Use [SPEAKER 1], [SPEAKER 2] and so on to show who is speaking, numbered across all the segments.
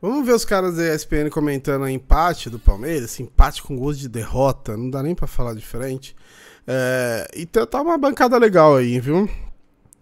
[SPEAKER 1] Vamos ver os caras da ESPN comentando empate do Palmeiras, empate com gosto de derrota, não dá nem para falar diferente. É, e então tá uma bancada legal aí, viu?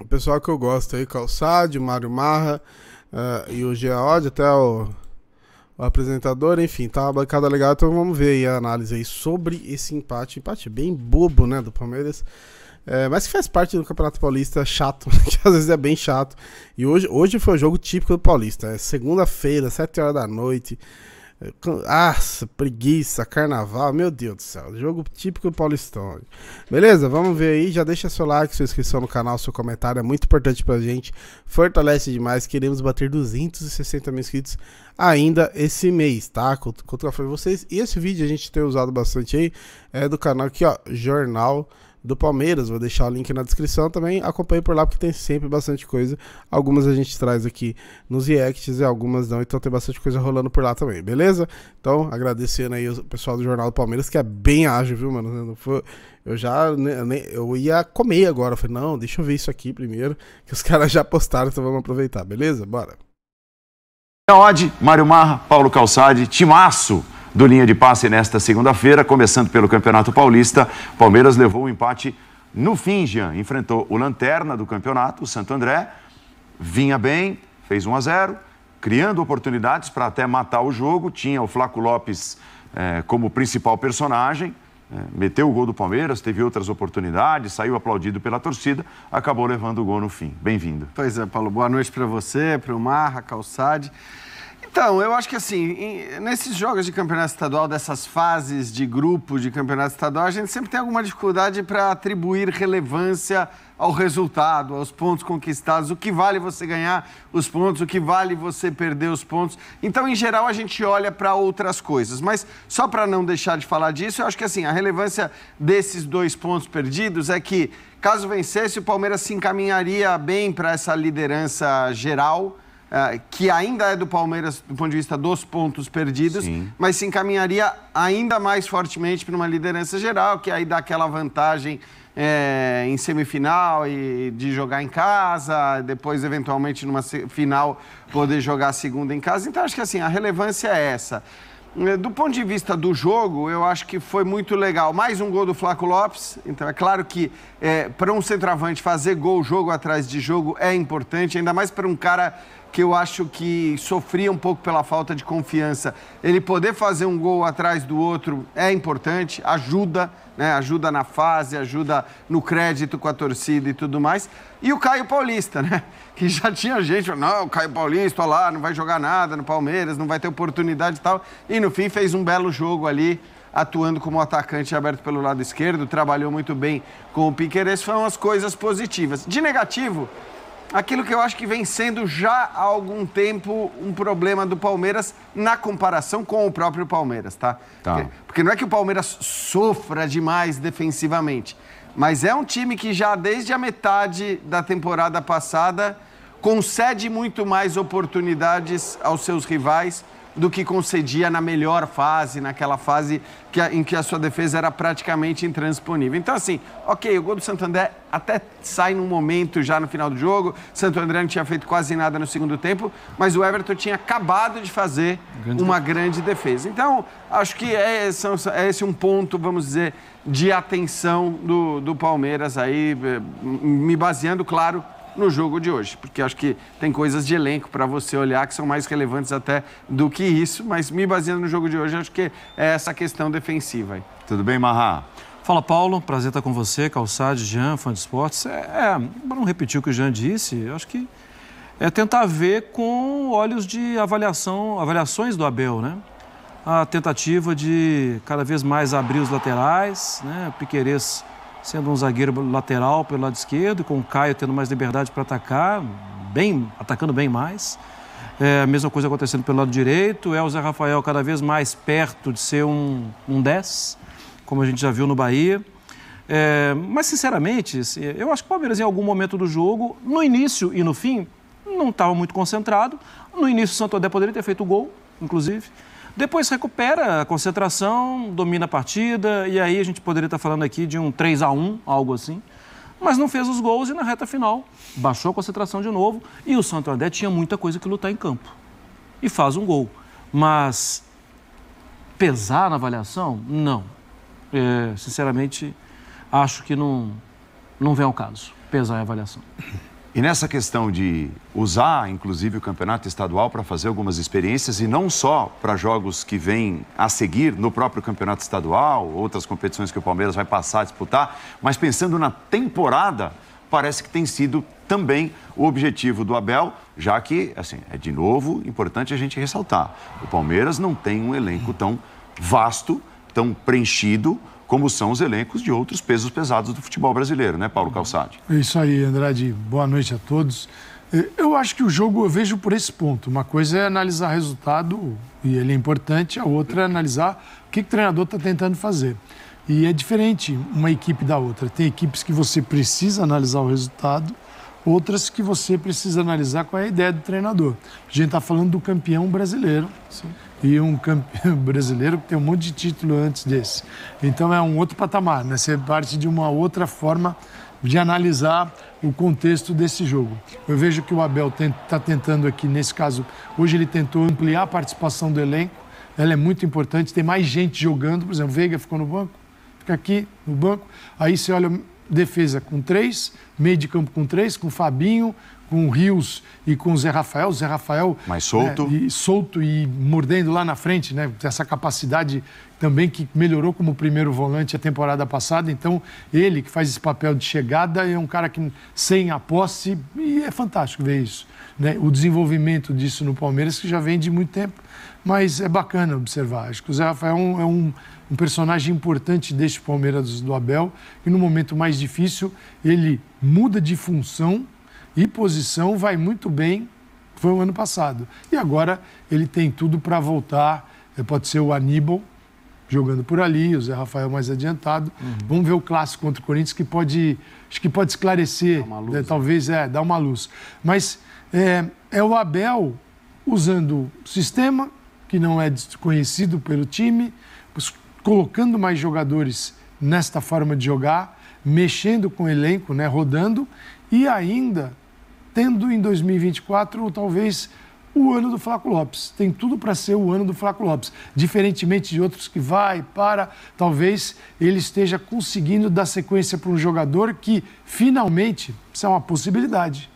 [SPEAKER 1] O pessoal que eu gosto aí, Calçade, Mário Marra uh, e o Geod, até o, o, apresentador, enfim, tá uma bancada legal, então vamos ver aí a análise aí sobre esse empate. Empate bem bobo, né, do Palmeiras. É, mas que faz parte do Campeonato Paulista chato, que às vezes é bem chato. E hoje, hoje foi o jogo típico do Paulista. É segunda-feira, 7 horas da noite. Ah, preguiça, carnaval, meu Deus do céu. Jogo típico do Paulistão. Beleza? Vamos ver aí. Já deixa seu like, sua inscrição no canal, seu comentário. É muito importante pra gente. Fortalece demais. Queremos bater 260 mil inscritos ainda esse mês, tá? Conto com vocês. E esse vídeo a gente tem usado bastante aí. É do canal aqui, ó. Jornal do Palmeiras. Vou deixar o link na descrição também. Acompanhe por lá porque tem sempre bastante coisa. Algumas a gente traz aqui nos reacts e algumas não. Então tem bastante coisa rolando por lá também, beleza? Então agradecendo aí o pessoal do Jornal do Palmeiras que é bem ágil, viu, mano? Eu já né, eu ia comer agora. Eu falei, não, deixa eu ver isso aqui primeiro. Que os caras já postaram, então vamos aproveitar, beleza? Bora.
[SPEAKER 2] Odd, Mário Marra, Paulo Calçade, Timaço do linha de passe nesta segunda-feira, começando pelo Campeonato Paulista. Palmeiras levou o um empate no fim. Jean enfrentou o lanterna do campeonato, o Santo André. Vinha bem, fez 1 a 0, criando oportunidades para até matar o jogo. Tinha o Flaco Lopes eh, como principal personagem. Eh, meteu o gol do Palmeiras, teve outras oportunidades, saiu aplaudido pela torcida,
[SPEAKER 3] acabou levando o gol no fim. Bem-vindo. Pois é, Paulo, boa noite para você, para o Marra, Calçade. Então, eu acho que assim, em, nesses jogos de campeonato estadual, dessas fases de grupo de campeonato estadual, a gente sempre tem alguma dificuldade para atribuir relevância ao resultado, aos pontos conquistados, o que vale você ganhar os pontos, o que vale você perder os pontos. Então, em geral, a gente olha para outras coisas. Mas só para não deixar de falar disso, eu acho que assim, a relevância desses dois pontos perdidos é que, caso vencesse, o Palmeiras se encaminharia bem para essa liderança geral ah, que ainda é do Palmeiras do ponto de vista dos pontos perdidos, Sim. mas se encaminharia ainda mais fortemente para uma liderança geral, que aí dá aquela vantagem é, em semifinal e de jogar em casa, depois eventualmente numa final poder jogar segunda em casa. Então acho que assim a relevância é essa. Eh, do ponto de vista do jogo, eu acho que foi muito legal. Mais um gol do Flaco Lopes. Então, é claro que é, eh, para um centroavante fazer gol jogo atrás de jogo é importante, ainda mais para um cara que eu acho que sofria um pouco pela falta de confiança. Ele poder fazer um gol atrás do outro é importante, ajuda, né? Ajuda na fase, ajuda no crédito com a torcida e tudo mais. E o Caio Paulista, né? Que já tinha gente, não, o Caio Paulista, olha lá, não vai jogar nada no Palmeiras, não vai ter oportunidade e tal. E no fim fez um belo jogo ali, atuando como atacante aberto pelo lado esquerdo, trabalhou muito bem com o Piqueires, foram as coisas positivas. De negativo, aquilo que eu acho que vem sendo já há algum tempo um problema do Palmeiras na comparação com o próprio Palmeiras, tá? tá. Porque, porque não é que o Palmeiras sofra demais defensivamente, mas é um time que já desde a metade da temporada passada concede muito mais oportunidades aos seus rivais do que concedia na melhor fase, naquela fase que a, em que a sua defesa era praticamente intransponível. Então, assim, ok, o gol do Santander até sai num momento já no final do jogo. Santo André não tinha feito quase nada no segundo tempo, mas o Everton tinha acabado de fazer grande uma defesa. grande defesa. Então, acho que é, são, é esse um ponto, vamos dizer, de atenção do, do Palmeiras aí, eh, me baseando, claro, no jogo de hoje, porque acho que tem coisas de elenco para você olhar que são mais relevantes até do que isso, mas me baseando no jogo de hoje, acho que é essa questão defensiva. Aí.
[SPEAKER 4] Tudo bem, Marra? Fala, Paulo. Prazer estar com você, Calçade, Jean, fã de esportes. É, é para não repetir o que o Jean disse, acho que é tentar ver com olhos de avaliação, avaliações do Abel, né? A tentativa de cada vez mais abrir os laterais, né? Piqueires sendo um zagueiro lateral pelo lado esquerdo, com o Caio tendo mais liberdade para atacar, bem, atacando bem mais. É, a mesma coisa acontecendo pelo lado direito, é o Zé Rafael cada vez mais perto de ser um, um 10, como a gente já viu no Bahia. É, mas, sinceramente, assim, eu acho que o Palmeiras, em algum momento do jogo, no início e no fim, não estava muito concentrado. No início, o Santo André poderia ter feito o gol, inclusive. Depois recupera a concentração, domina a partida, e aí a gente poderia estar falando aqui de um 3 a 1 algo assim. Mas não fez os gols e na reta final baixou a concentração de novo. E o Santo André tinha muita coisa que lutar em campo. E faz um gol. Mas pesar na avaliação? Não. É, sinceramente, acho que não, não vem ao caso pesar a avaliação.
[SPEAKER 2] E nessa questão de usar, inclusive, o campeonato estadual para fazer algumas experiências, e não só para jogos que vêm a seguir no próprio campeonato estadual, outras competições que o Palmeiras vai passar a disputar, mas pensando na temporada, parece que tem sido também o objetivo do Abel, já que, assim, é de novo importante a gente ressaltar: o Palmeiras não tem um elenco tão vasto, tão preenchido como são os elencos de outros pesos pesados do futebol brasileiro, né, Paulo Calçade?
[SPEAKER 5] É isso aí, Andrade. Boa noite a todos. É, eu acho que o jogo eu vejo por esse ponto. Uma coisa é analisar resultado, e ele é importante, a outra é analisar o que, que o treinador está tentando fazer. E é diferente uma equipe da outra. Tem equipes que você precisa analisar o resultado, outras que você precisa analisar qual é a ideia do treinador. A gente está falando do campeão brasileiro. Sim e um campeão brasileiro que tem um monte de título antes desse. Então é um outro patamar, né? Você parte de uma outra forma de analisar o contexto desse jogo. Eu vejo que o Abel está tentando aqui, nesse caso, hoje ele tentou ampliar a participação do elenco, ela é muito importante, tem mais gente jogando, por exemplo, Veiga ficou no banco, fica aqui no banco, aí você olha defesa com três, meio de campo com três, com Fabinho, com o Rios e com o Zé Rafael. O Zé Rafael. Mais solto. Né, e, solto e mordendo lá na frente, né? Essa capacidade também que melhorou como primeiro volante a temporada passada. Então, ele que faz esse papel de chegada é um cara que sem a posse, e é fantástico ver isso. Né? O desenvolvimento disso no Palmeiras, que já vem de muito tempo, mas é bacana observar. Acho que o Zé Rafael é um, é um, um personagem importante deste Palmeiras do Abel, e no momento mais difícil ele muda de função e posição vai muito bem, foi o ano passado. E agora ele tem tudo para voltar, é, pode ser o Aníbal jogando por ali, o Zé Rafael mais adiantado. Uhum. Vamos ver o clássico contra o Corinthians que pode, acho que pode esclarecer, luz, né, né? talvez é, dar uma luz. Mas é, é o Abel usando sistema que não é desconhecido pelo time, colocando mais jogadores nesta forma de jogar, mexendo com o elenco, né, rodando e ainda tendo em 2024 talvez o ano do Flaco Lopes. Tem tudo para ser o ano do Flaco Lopes. Diferentemente de outros que vai, para, talvez ele esteja conseguindo dar sequência para um jogador que finalmente, isso é uma possibilidade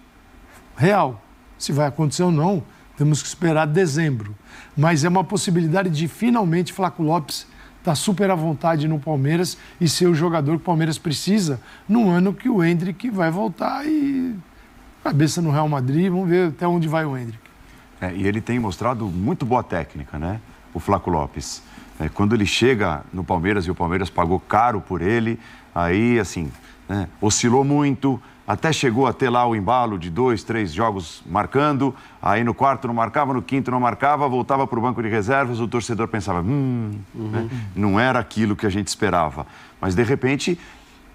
[SPEAKER 5] real. Se vai acontecer ou não, temos que esperar dezembro. Mas é uma possibilidade de finalmente Flaco Lopes estar tá super à vontade no Palmeiras e ser o jogador que o Palmeiras precisa num ano que o Hendrick vai voltar e cabeça no Real Madrid. Vamos ver até onde vai o Hendrick.
[SPEAKER 2] É, e ele tem mostrado muito boa técnica, né? O Flaco Lopes. É, quando ele chega no Palmeiras e o Palmeiras pagou caro por ele, aí, assim, né? oscilou muito, até chegou a ter lá o embalo de dois, três jogos marcando, aí no quarto não marcava, no quinto não marcava, voltava para o banco de reservas, o torcedor pensava, hum, uhum. né? não era aquilo que a gente esperava. Mas, de repente,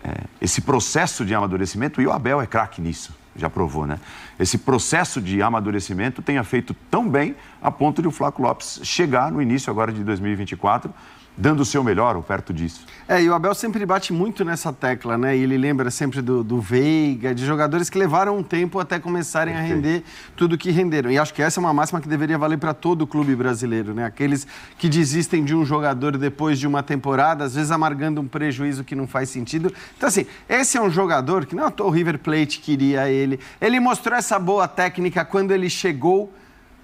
[SPEAKER 2] é, esse processo de amadurecimento, e o Abel é craque nisso já provou, né? Esse processo de amadurecimento tenha feito tão bem a ponto de o Flávio Lopes chegar no início agora de 2024 dando o seu melhor perto disso.
[SPEAKER 3] É, e o Abel sempre bate muito nessa tecla, né? E ele lembra sempre do, do Veiga, de jogadores que levaram um tempo até começarem okay. a render tudo que renderam. E acho que essa é uma máxima que deveria valer para todo o clube brasileiro, né? Aqueles que desistem de um jogador depois de uma temporada, às vezes amargando um prejuízo que não faz sentido. Então, assim, esse é um jogador que não é o River Plate queria ele. Ele mostrou essa boa técnica quando ele chegou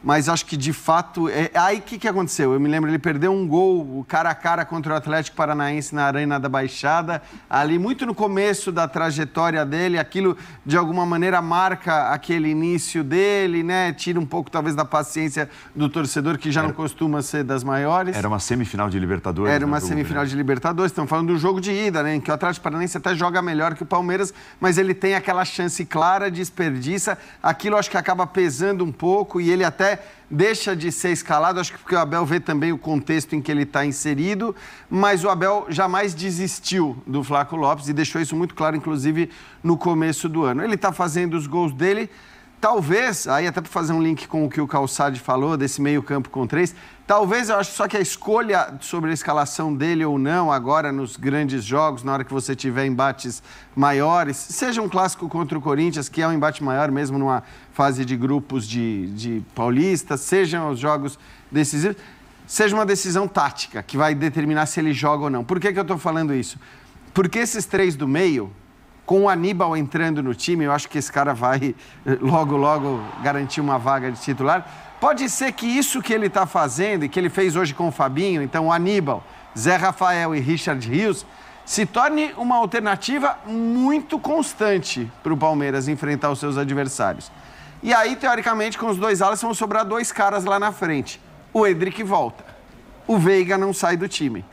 [SPEAKER 3] mas acho que de fato. É... Aí o que, que aconteceu? Eu me lembro, ele perdeu um gol cara a cara contra o Atlético Paranaense na Arena da Baixada, ali muito no começo da trajetória dele. Aquilo de alguma maneira marca aquele início dele, né? Tira um pouco talvez da paciência do torcedor, que já era... não costuma ser das maiores. Era uma semifinal de Libertadores. Era né, uma semifinal de Libertadores. Estamos falando do jogo de ida, né? Em que o Atlético Paranaense até joga melhor que o Palmeiras, mas ele tem aquela chance clara de Aquilo acho que acaba pesando um pouco e ele até deixa de ser escalado, acho que porque o Abel vê também o contexto em que ele está inserido, mas o Abel jamais desistiu do Flávio Lopes e deixou isso muito claro, inclusive, no começo do ano. Ele está fazendo os gols dele, Talvez, aí até para fazer um link com o que o Calçade falou, desse meio campo com três, talvez eu acho só que a escolha sobre a escalação dele ou não, agora nos grandes jogos, na hora que você tiver embates maiores, seja um clássico contra o Corinthians, que é um embate maior mesmo numa fase de grupos de, de paulistas sejam os jogos decisivos, seja uma decisão tática, que vai determinar se ele joga ou não. Por que, que eu estou falando isso? Porque esses três do meio, com o Aníbal entrando no time, eu acho que esse cara vai eh, logo, logo garantir uma vaga de titular. Pode ser que isso que ele está fazendo e que ele fez hoje com o Fabinho, então o Aníbal, Zé Rafael e Richard Rios, se torne uma alternativa muito constante para o Palmeiras enfrentar os seus adversários. E aí, teoricamente, com os dois alas, vão sobrar dois caras lá na frente. O Edric volta. O Veiga não sai do time.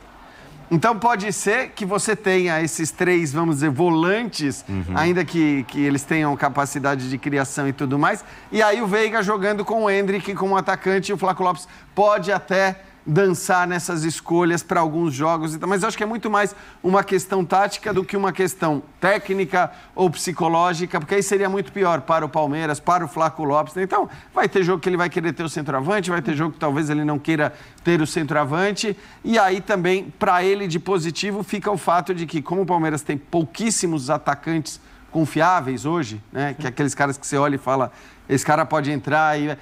[SPEAKER 3] Então pode ser que você tenha esses três, vamos dizer, volantes, uhum. ainda que, que eles tenham capacidade de criação e tudo mais. E aí o Veiga jogando com o Hendrick como atacante e o Flaco Lopes pode até dançar nessas escolhas para alguns jogos. Mas eu acho que é muito mais uma questão tática do que uma questão técnica ou psicológica, porque aí seria muito pior para o Palmeiras, para o Flaco Lopes. Né? Então, vai ter jogo que ele vai querer ter o centroavante, vai ter jogo que talvez ele não queira ter o centroavante. E aí também, para ele de positivo, fica o fato de que, como o Palmeiras tem pouquíssimos atacantes confiáveis hoje, né? Que é aqueles caras que você olha e fala, esse cara pode entrar e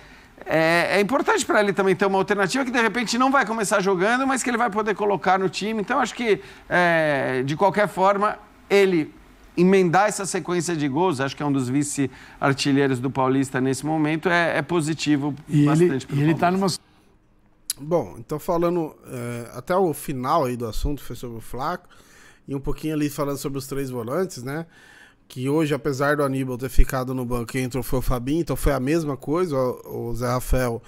[SPEAKER 3] é, é importante para ele também ter uma alternativa que de repente não vai começar jogando, mas que ele vai poder colocar no time. Então acho que é, de qualquer forma ele emendar essa sequência de gols, acho que é um dos vice-artilheiros do Paulista nesse momento, é, é positivo e bastante ele, E ele está numa.
[SPEAKER 1] Bom, então falando é, até o final aí do assunto foi sobre o Flaco, e um pouquinho ali falando sobre os três volantes, né? que hoje, apesar do Aníbal ter ficado no banco, entrou foi o Fabinho, então foi a mesma coisa. O Zé Rafael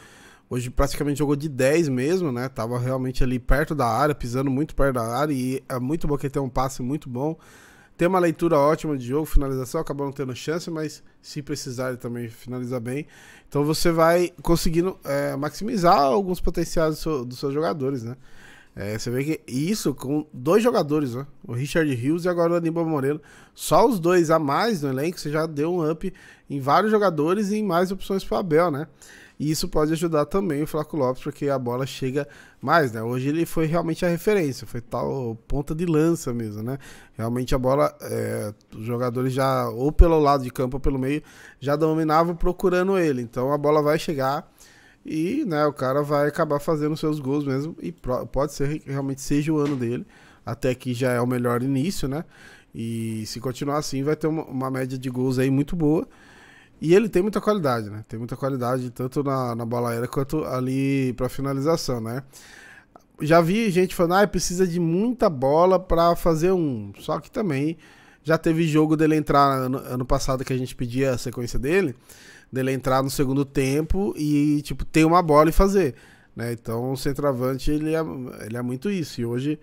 [SPEAKER 1] hoje praticamente jogou de 10 mesmo, né? Tava realmente ali perto da área, pisando muito perto da área, e é muito bom que ele tem um passe muito bom. Tem uma leitura ótima de jogo, finalização, acabou não tendo chance, mas se precisar ele também finaliza bem. Então você vai conseguindo é, maximizar alguns potenciais do seu, dos seus jogadores, né? É, você vê que isso com dois jogadores, né? o Richard Hughes e agora o Aníbal Moreno. Só os dois a mais no elenco, você já deu um up em vários jogadores e em mais opções para o Abel, né? E isso pode ajudar também o Flaco Lopes, porque a bola chega mais, né? Hoje ele foi realmente a referência, foi tal ponta de lança mesmo, né? Realmente a bola, é, os jogadores já, ou pelo lado de campo ou pelo meio, já dominavam procurando ele. Então a bola vai chegar e né, o cara vai acabar fazendo seus gols mesmo. E pode ser que realmente seja o ano dele. Até que já é o melhor início, né? E se continuar assim, vai ter uma, uma média de gols aí muito boa. E ele tem muita qualidade, né? Tem muita qualidade tanto na, na bola aérea quanto ali para finalização, né? Já vi gente falando, ah, precisa de muita bola para fazer um. Só que também já teve jogo dele entrar ano, ano, passado que a gente pedia a sequência dele dele entrar no segundo tempo e, tipo, ter uma bola e fazer. Né? Então, o centroavante, ele é, ele é muito isso. E hoje,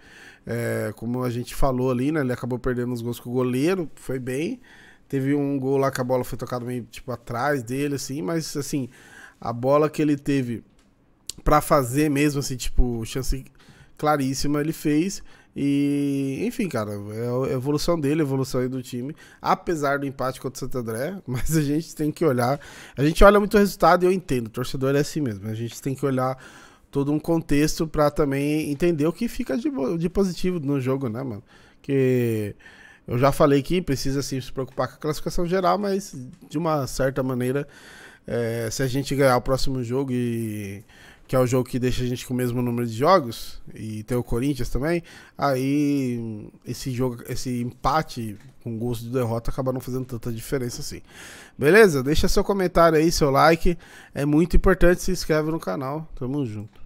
[SPEAKER 1] é, como a gente falou ali, né? Ele acabou perdendo os gols com o goleiro, foi bem. Teve um gol lá que a bola foi tocada meio, tipo, atrás dele, assim. Mas, assim, a bola que ele teve para fazer mesmo, assim, tipo, chance claríssima ele fez. E, enfim, cara, é a evolução dele, a evolução aí do time, apesar do empate contra o Santo André, mas a gente tem que olhar. A gente olha muito o resultado e eu entendo, o torcedor é assim mesmo. A gente tem que olhar todo um contexto para também entender o que fica de, de positivo no jogo, né, mano? Que eu já falei que precisa assim, se preocupar com a classificação geral, mas de uma certa maneira, é, se a gente ganhar o próximo jogo e que é o jogo que deixa a gente com o mesmo número de jogos, e tem o Corinthians também, aí esse jogo, esse empate com gosto de derrota acaba não fazendo tanta diferença assim. Beleza? Deixa seu comentário aí, seu like, é muito importante, se inscreve no canal, tamo junto.